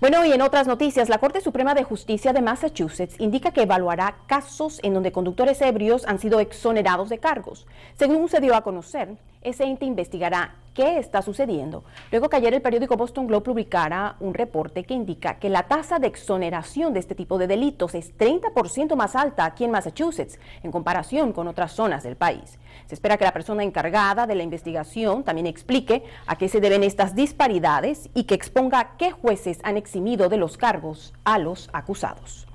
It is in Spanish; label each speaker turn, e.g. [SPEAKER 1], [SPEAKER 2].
[SPEAKER 1] Bueno, y en otras noticias, la Corte Suprema de Justicia de Massachusetts indica que evaluará casos en donde conductores ebrios han sido exonerados de cargos. Según se dio a conocer, ese ente investigará qué está sucediendo. Luego que ayer el periódico Boston Globe publicara un reporte que indica que la tasa de exoneración de este tipo de delitos es 30% más alta aquí en Massachusetts en comparación con otras zonas del país. Se espera que la persona encargada de la investigación también explique a qué se deben estas disparidades y que exponga qué jueces han eximido de los cargos a los acusados.